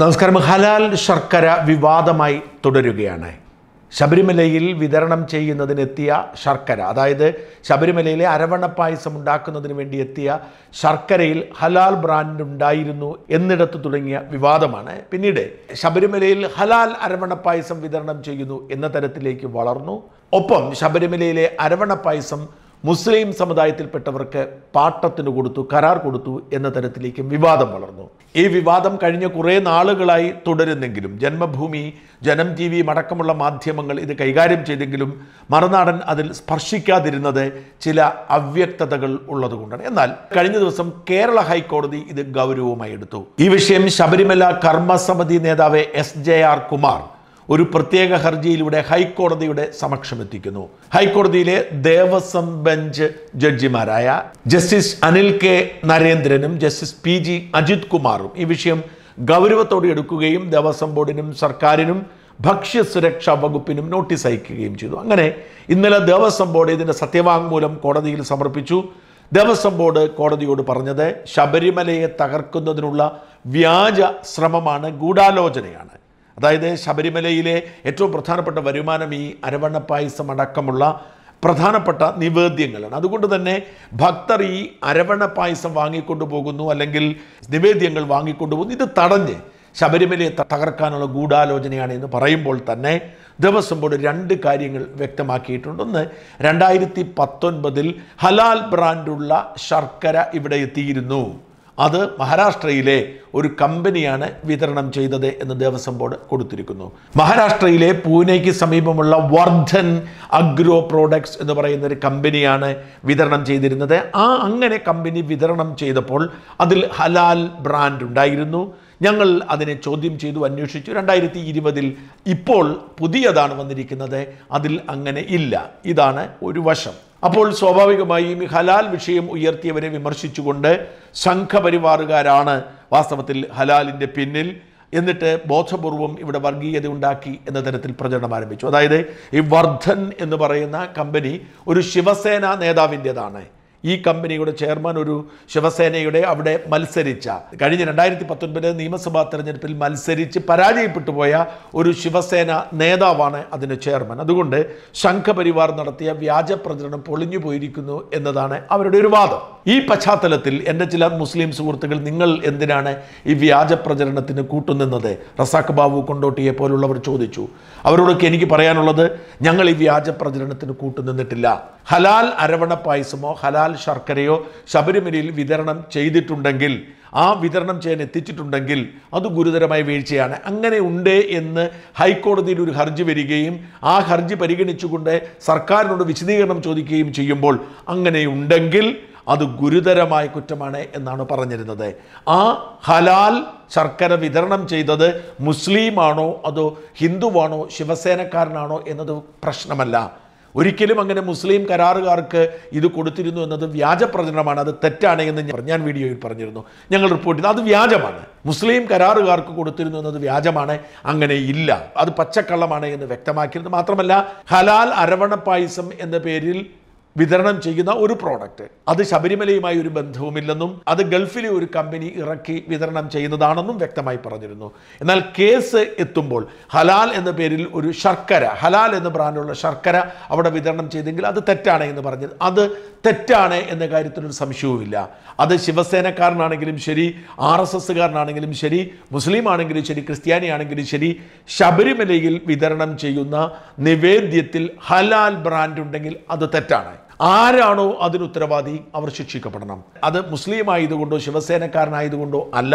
നമസ്കാരം ഹലാൽ ശർക്കര വിവാദമായി തുടരുകയാണ് ശബരിമലയിൽ വിതരണം ചെയ്യുന്നതിനെത്തിയ ശർക്കര അതായത് ശബരിമലയിലെ അരവണ പായസം ഉണ്ടാക്കുന്നതിന് വേണ്ടി എത്തിയ ശർക്കരയിൽ ഹലാൽ ബ്രാൻഡ് ഉണ്ടായിരുന്നു എന്നിടത്ത് തുടങ്ങിയ വിവാദമാണ് പിന്നീട് ശബരിമലയിൽ ഹലാൽ അരവണ പായസം വിതരണം ചെയ്യുന്നു എന്ന തരത്തിലേക്ക് വളർന്നു ഒപ്പം ശബരിമലയിലെ അരവണ പായസം മുസ്ലിം സമുദായത്തിൽപ്പെട്ടവർക്ക് പാട്ടത്തിന് കൊടുത്തു കരാർ കൊടുത്തു എന്ന തരത്തിലേക്കും വിവാദം വളർന്നു ഈ വിവാദം കഴിഞ്ഞ കുറേ നാളുകളായി തുടരുന്നെങ്കിലും ജന്മഭൂമി ജനം ടി വി അടക്കമുള്ള മാധ്യമങ്ങൾ ഇത് കൈകാര്യം ചെയ്തെങ്കിലും മറുനാടൻ അതിൽ സ്പർശിക്കാതിരുന്നത് ചില അവ്യക്തതകൾ ഉള്ളതുകൊണ്ടാണ് എന്നാൽ കഴിഞ്ഞ ദിവസം കേരള ഹൈക്കോടതി ഇത് ഗൗരവമായി എടുത്തു ഈ വിഷയം ശബരിമല കർമ്മസമിതി നേതാവ് എസ് ജെ ആർ കുമാർ ഒരു പ്രത്യേക ഹർജിയിലൂടെ ഹൈക്കോടതിയുടെ സമക്ഷമെത്തിക്കുന്നു ഹൈക്കോടതിയിലെ ദേവസ്വം ബെഞ്ച് ജഡ്ജിമാരായ ജസ്റ്റിസ് അനിൽ കെ നരേന്ദ്രനും ജസ്റ്റിസ് പി ജി അജിത് കുമാറും ഈ വിഷയം ഗൗരവത്തോടെ എടുക്കുകയും ദേവസ്വം ബോർഡിനും സർക്കാരിനും സുരക്ഷാ വകുപ്പിനും നോട്ടീസ് അയക്കുകയും ചെയ്തു അങ്ങനെ ഇന്നലെ ദേവസ്വം ബോർഡ് ഇതിൻ്റെ സത്യവാങ്മൂലം കോടതിയിൽ സമർപ്പിച്ചു ദേവസ്വം ബോർഡ് കോടതിയോട് പറഞ്ഞത് ശബരിമലയെ തകർക്കുന്നതിനുള്ള വ്യാജ ശ്രമമാണ് ഗൂഢാലോചനയാണ് അതായത് ശബരിമലയിലെ ഏറ്റവും പ്രധാനപ്പെട്ട വരുമാനം ഈ അരവണ പായസം അടക്കമുള്ള പ്രധാനപ്പെട്ട നിവേദ്യങ്ങളാണ് അതുകൊണ്ട് തന്നെ ഭക്തർ ഈ അരവണ പായസം വാങ്ങിക്കൊണ്ടു പോകുന്നു അല്ലെങ്കിൽ നിവേദ്യങ്ങൾ വാങ്ങിക്കൊണ്ടു പോകുന്നു ഇത് തടഞ്ഞ് ശബരിമലയെ തകർക്കാനുള്ള ഗൂഢാലോചനയാണ് എന്ന് പറയുമ്പോൾ തന്നെ ദേവസ്വം ബോർഡ് രണ്ട് കാര്യങ്ങൾ വ്യക്തമാക്കിയിട്ടുണ്ട് ഒന്ന് രണ്ടായിരത്തി പത്തൊൻപതിൽ ഹലാൽ ബ്രാൻഡുള്ള ശർക്കര ഇവിടെ എത്തിയിരുന്നു അത് മഹാരാഷ്ട്രയിലെ ഒരു കമ്പനിയാണ് വിതരണം ചെയ്തത് എന്ന് ദേവസ്വം ബോർഡ് കൊടുത്തിരിക്കുന്നു മഹാരാഷ്ട്രയിലെ പൂനെക്ക് സമീപമുള്ള വർദ്ധൻ അഗ്രോ പ്രോഡക്ട്സ് എന്ന് പറയുന്ന ഒരു കമ്പനിയാണ് വിതരണം ചെയ്തിരുന്നത് ആ അങ്ങനെ കമ്പനി വിതരണം ചെയ്തപ്പോൾ അതിൽ ഹലാൽ ബ്രാൻഡ് ഉണ്ടായിരുന്നു ഞങ്ങൾ അതിനെ ചോദ്യം ചെയ്തു അന്വേഷിച്ചു രണ്ടായിരത്തി ഇരുപതിൽ ഇപ്പോൾ പുതിയതാണ് വന്നിരിക്കുന്നത് അതിൽ അങ്ങനെ ഇല്ല ഇതാണ് ഒരു വശം അപ്പോൾ സ്വാഭാവികമായും ഈ ഹലാൽ വിഷയം ഉയർത്തിയവരെ വിമർശിച്ചുകൊണ്ട് സംഘപരിവാറുകാരാണ് വാസ്തവത്തിൽ ഹലാലിൻ്റെ പിന്നിൽ എന്നിട്ട് ബോധപൂർവം ഇവിടെ വർഗീയത ഉണ്ടാക്കി എന്ന തരത്തിൽ പ്രചരണം ആരംഭിച്ചു അതായത് ഈ വർദ്ധൻ എന്ന് പറയുന്ന കമ്പനി ഒരു ശിവസേന നേതാവിൻ്റെതാണ് ഈ കമ്പനിയുടെ ചെയർമാൻ ഒരു ശിവസേനയുടെ അവിടെ മത്സരിച്ച കഴിഞ്ഞ രണ്ടായിരത്തി പത്തൊൻപത് നിയമസഭാ തെരഞ്ഞെടുപ്പിൽ മത്സരിച്ച് പരാജയപ്പെട്ടു പോയ ഒരു ശിവസേന നേതാവാണ് അതിൻ്റെ ചെയർമാൻ അതുകൊണ്ട് ശംഖപരിവാർ നടത്തിയ വ്യാജ പ്രചരണം പൊളിഞ്ഞു പോയിരിക്കുന്നു എന്നതാണ് അവരുടെ ഒരു വാദം ഈ പശ്ചാത്തലത്തിൽ എൻ്റെ ചില മുസ്ലിം സുഹൃത്തുക്കൾ നിങ്ങൾ എന്തിനാണ് ഈ വ്യാജ പ്രചരണത്തിന് കൂട്ടുനിന്നത് റസാഖ് ബാബു കൊണ്ടോട്ടിയെ പോലുള്ളവർ ചോദിച്ചു അവരോടൊക്കെ എനിക്ക് പറയാനുള്ളത് ഞങ്ങൾ ഈ വ്യാജ പ്രചരണത്തിന് കൂട്ടുനിന്നിട്ടില്ല ഹലാൽ അരവണ പായസമോ ഹലാൽ ശർക്കരയോ ശബരിമലയിൽ വിതരണം ചെയ്തിട്ടുണ്ടെങ്കിൽ ആ വിതരണം ചെയ്യാൻ എത്തിച്ചിട്ടുണ്ടെങ്കിൽ അത് ഗുരുതരമായ വീഴ്ചയാണ് അങ്ങനെ ഉണ്ട് എന്ന് ഹൈക്കോടതിയിൽ ഒരു ഹർജി വരികയും ആ ഹർജി പരിഗണിച്ചുകൊണ്ട് സർക്കാരിനോട് വിശദീകരണം ചോദിക്കുകയും ചെയ്യുമ്പോൾ അങ്ങനെയുണ്ടെങ്കിൽ അത് ഗുരുതരമായ കുറ്റമാണ് എന്നാണ് പറഞ്ഞിരുന്നത് ആ ഹലാൽ ശർക്കര വിതരണം ചെയ്തത് മുസ്ലിമാണോ അതോ ഹിന്ദുവാണോ ശിവസേനക്കാരനാണോ എന്നത് പ്രശ്നമല്ല ഒരിക്കലും അങ്ങനെ മുസ്ലിം കരാറുകാർക്ക് ഇത് കൊടുത്തിരുന്നു എന്നത് വ്യാജ പ്രചരണമാണ് അത് തെറ്റാണ് എന്ന് ഞാൻ വീഡിയോയിൽ പറഞ്ഞിരുന്നു ഞങ്ങൾ റിപ്പോർട്ട് ചെയ്തു അത് വ്യാജമാണ് മുസ്ലിം കരാറുകാർക്ക് കൊടുത്തിരുന്നു എന്നത് വ്യാജമാണ് അങ്ങനെ ഇല്ല അത് പച്ചക്കള്ളമാണ് എന്ന് വ്യക്തമാക്കിയിരുന്നു മാത്രമല്ല ഹലാൽ അരവണ പായസം എന്ന പേരിൽ വിതരണം ചെയ്യുന്ന ഒരു പ്രോഡക്റ്റ് അത് ശബരിമലയുമായി ഒരു ബന്ധവുമില്ലെന്നും അത് ഗൾഫിലെ ഒരു കമ്പനി ഇറക്കി വിതരണം ചെയ്യുന്നതാണെന്നും വ്യക്തമായി പറഞ്ഞിരുന്നു എന്നാൽ കേസ് എത്തുമ്പോൾ ഹലാൽ എന്ന പേരിൽ ഒരു ശർക്കര ഹലാൽ എന്ന ബ്രാൻഡുള്ള ശർക്കര അവിടെ വിതരണം ചെയ്തെങ്കിൽ അത് തെറ്റാണ് എന്ന് പറഞ്ഞത് അത് തെറ്റാണ് എന്ന കാര്യത്തിനൊരു സംശയവുമില്ല അത് ശിവസേനക്കാരനാണെങ്കിലും ശരി ആർ എസ് എസ്സുകാരനാണെങ്കിലും ശരി മുസ്ലിം ആണെങ്കിലും ശരി ക്രിസ്ത്യാനി ആണെങ്കിലും ശരി ശബരിമലയിൽ വിതരണം ചെയ്യുന്ന നിവേദ്യത്തിൽ ഹലാൽ ബ്രാൻഡ് ഉണ്ടെങ്കിൽ അത് തെറ്റാണ് ആരാണോ അതിന് ഉത്തരവാദി അവർ ശിക്ഷിക്കപ്പെടണം അത് മുസ്ലിം ആയതുകൊണ്ടോ ശിവസേനക്കാരനായതുകൊണ്ടോ അല്ല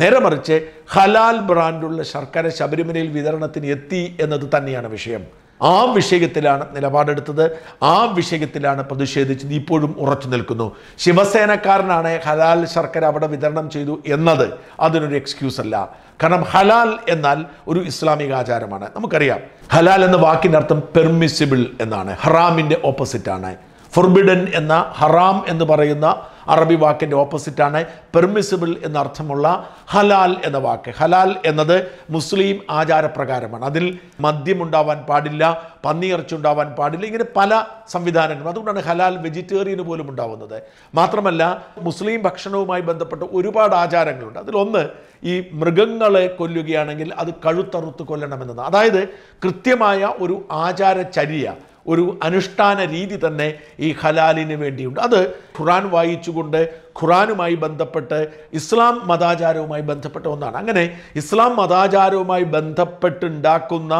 നേരെ മറിച്ച് ഹലാൽ ബ്രാൻഡുള്ള ശർക്കര ശബരിമലയിൽ വിതരണത്തിന് എത്തി എന്നത് തന്നെയാണ് വിഷയം ആ വിഷയത്തിലാണ് നിലപാടെടുത്തത് ആ വിഷയത്തിലാണ് പ്രതിഷേധിച്ച് ഇപ്പോഴും ഉറച്ചു നിൽക്കുന്നു ശിവസേനക്കാരനാണ് ഹലാൽ ശർക്കര അവിടെ വിതരണം ചെയ്തു എന്നത് അതിനൊരു എക്സ്ക്യൂസ് അല്ല കാരണം ഹലാൽ എന്നാൽ ഒരു ഇസ്ലാമിക ആചാരമാണ് നമുക്കറിയാം ഹലാൽ എന്ന വാക്കിൻ്റെ അർത്ഥം പെർമിസിബിൾ എന്നാണ് ഹറാമിൻ്റെ ഓപ്പോസിറ്റാണ് ഫുർബിഡൻ എന്ന ഹറാം എന്ന് പറയുന്ന അറബി വാക്കിൻ്റെ ഓപ്പോസിറ്റാണ് പെർമിസിബിൾ എന്നർത്ഥമുള്ള അർത്ഥമുള്ള ഹലാൽ എന്ന വാക്ക് ഹലാൽ എന്നത് മുസ്ലിം ആചാരപ്രകാരമാണ് അതിൽ മദ്യം ഉണ്ടാവാൻ പാടില്ല പന്നിയിറച്ചി ഉണ്ടാവാൻ പാടില്ല ഇങ്ങനെ പല സംവിധാനങ്ങളും അതുകൊണ്ടാണ് ഹലാൽ വെജിറ്റേറിയന് പോലും ഉണ്ടാവുന്നത് മാത്രമല്ല മുസ്ലിം ഭക്ഷണവുമായി ബന്ധപ്പെട്ട ഒരുപാട് ആചാരങ്ങളുണ്ട് അതിലൊന്ന് ഈ മൃഗങ്ങളെ കൊല്ലുകയാണെങ്കിൽ അത് കഴുത്തറുത്ത് കൊല്ലണമെന്നത് അതായത് കൃത്യമായ ഒരു ആചാരചര്യ ഒരു അനുഷ്ഠാന രീതി തന്നെ ഈ ഹലാലിന് വേണ്ടിയുണ്ട് അത് ഖുറാൻ വായിച്ചുകൊണ്ട് ഖുറാനുമായി ബന്ധപ്പെട്ട് ഇസ്ലാം മതാചാരവുമായി ബന്ധപ്പെട്ട ഒന്നാണ് അങ്ങനെ ഇസ്ലാം മതാചാരവുമായി ബന്ധപ്പെട്ടുണ്ടാക്കുന്ന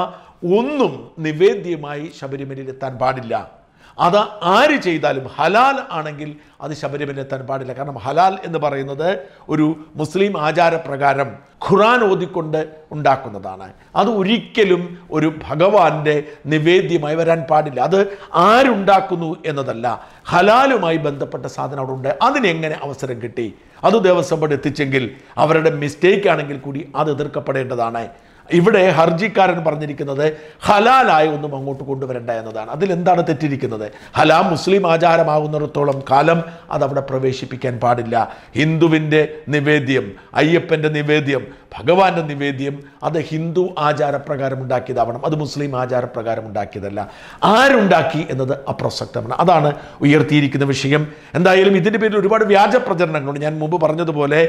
ഒന്നും നിവേദ്യമായി ശബരിമലയിൽ എത്താൻ പാടില്ല അത് ആര് ചെയ്താലും ഹലാൽ ആണെങ്കിൽ അത് ശബരിമല എത്താൻ പാടില്ല കാരണം ഹലാൽ എന്ന് പറയുന്നത് ഒരു മുസ്ലിം ആചാരപ്രകാരം ഖുറാൻ ഓതിക്കൊണ്ട് ഉണ്ടാക്കുന്നതാണ് അത് ഒരിക്കലും ഒരു ഭഗവാന്റെ നിവേദ്യമായി വരാൻ പാടില്ല അത് ആരുണ്ടാക്കുന്നു എന്നതല്ല ഹലാലുമായി ബന്ധപ്പെട്ട സാധനം അവിടെ ഉണ്ട് അതിനെങ്ങനെ അവസരം കിട്ടി അത് ദേവസ്വം ബോർഡ് എത്തിച്ചെങ്കിൽ അവരുടെ മിസ്റ്റേക്ക് ആണെങ്കിൽ കൂടി അത് എതിർക്കപ്പെടേണ്ടതാണ് ഇവിടെ ഹർജിക്കാരൻ പറഞ്ഞിരിക്കുന്നത് ഹലാലായ ഒന്നും അങ്ങോട്ട് കൊണ്ടുവരണ്ട എന്നതാണ് അതിലെന്താണ് തെറ്റിരിക്കുന്നത് ഹലാം മുസ്ലിം ആചാരമാകുന്നിടത്തോളം കാലം അതവിടെ പ്രവേശിപ്പിക്കാൻ പാടില്ല ഹിന്ദുവിൻ്റെ നിവേദ്യം അയ്യപ്പൻ്റെ നിവേദ്യം ഭഗവാന്റെ നിവേദ്യം അത് ഹിന്ദു ആചാരപ്രകാരം ഉണ്ടാക്കിയതാവണം അത് മുസ്ലിം ആചാരപ്രകാരം ഉണ്ടാക്കിയതല്ല ആരുണ്ടാക്കി എന്നത് അപ്രസക്തമാണ് അതാണ് ഉയർത്തിയിരിക്കുന്ന വിഷയം എന്തായാലും ഇതിൻ്റെ പേരിൽ ഒരുപാട് വ്യാജ പ്രചരണങ്ങളുണ്ട് ഞാൻ മുമ്പ് പറഞ്ഞതുപോലെ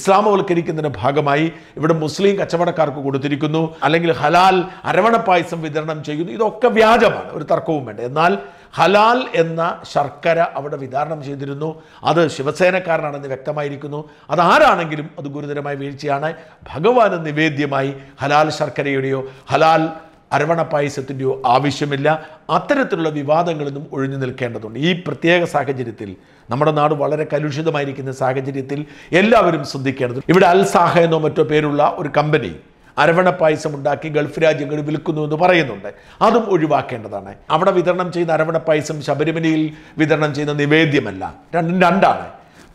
ഇസ്ലാമവൽക്കരിക്കുന്നതിൻ്റെ ഭാഗമായി ഇവിടെ മുസ്ലിം കച്ചവടക്കാർക്ക് കൊടുത്തിരിക്കുന്നു അല്ലെങ്കിൽ ഹലാൽ അരവണ പായസം വിതരണം ചെയ്യുന്നു ഇതൊക്കെ വ്യാജമാണ് ഒരു തർക്കവും വേണ്ട എന്നാൽ ഹലാൽ എന്ന ശർക്കര അവിടെ വിതരണം ചെയ്തിരുന്നു അത് ശിവസേനക്കാരനാണെന്ന് വ്യക്തമായിരിക്കുന്നു അതാരാണെങ്കിലും അത് ഗുരുതരമായ വീഴ്ചയാണ് ഭഗവാന് നിവേദ്യമായി ഹലാൽ ശർക്കരയുടെയോ ഹലാൽ അരവണ പായസത്തിൻ്റെയോ ആവശ്യമില്ല അത്തരത്തിലുള്ള വിവാദങ്ങളൊന്നും ഒഴിഞ്ഞു നിൽക്കേണ്ടതുണ്ട് ഈ പ്രത്യേക സാഹചര്യത്തിൽ നമ്മുടെ നാട് വളരെ കലുഷിതമായിരിക്കുന്ന സാഹചര്യത്തിൽ എല്ലാവരും ശ്രദ്ധിക്കേണ്ടതുണ്ട് ഇവിടെ അൽസാഹ എന്നോ മറ്റോ പേരുള്ള ഒരു കമ്പനി അരവണ പായസം ഉണ്ടാക്കി ഗൾഫ് രാജ്യങ്ങളിൽ വിൽക്കുന്നു എന്ന് പറയുന്നുണ്ട് അതും ഒഴിവാക്കേണ്ടതാണ് അവിടെ വിതരണം ചെയ്യുന്ന അരവണ പായസം ശബരിമലയിൽ വിതരണം ചെയ്യുന്ന നിവേദ്യമല്ല രണ്ടും രണ്ടാണ്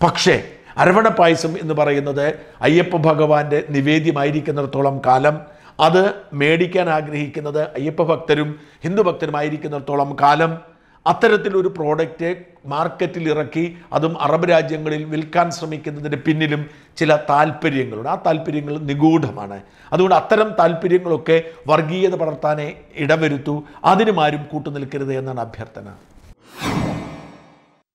പക്ഷേ അരവണ പായസം എന്ന് പറയുന്നത് അയ്യപ്പ ഭഗവാന്റെ നിവേദ്യമായിരിക്കുന്നിടത്തോളം കാലം അത് മേടിക്കാൻ ആഗ്രഹിക്കുന്നത് അയ്യപ്പ ഭക്തരും ഹിന്ദു ആയിരിക്കുന്നിടത്തോളം കാലം അത്തരത്തിലൊരു പ്രോഡക്റ്റ് മാർക്കറ്റിൽ ഇറക്കി അതും അറബ് രാജ്യങ്ങളിൽ വിൽക്കാൻ ശ്രമിക്കുന്നതിൻ്റെ പിന്നിലും ചില താല്പര്യങ്ങളുണ്ട് ആ താല്പര്യങ്ങൾ നിഗൂഢമാണ് അതുകൊണ്ട് അത്തരം താല്പര്യങ്ങളൊക്കെ വർഗീയത പടർത്താനേ ഇടവരുത്തൂ അതിനുമാരും കൂട്ടുനിൽക്കരുത് എന്നാണ് അഭ്യർത്ഥന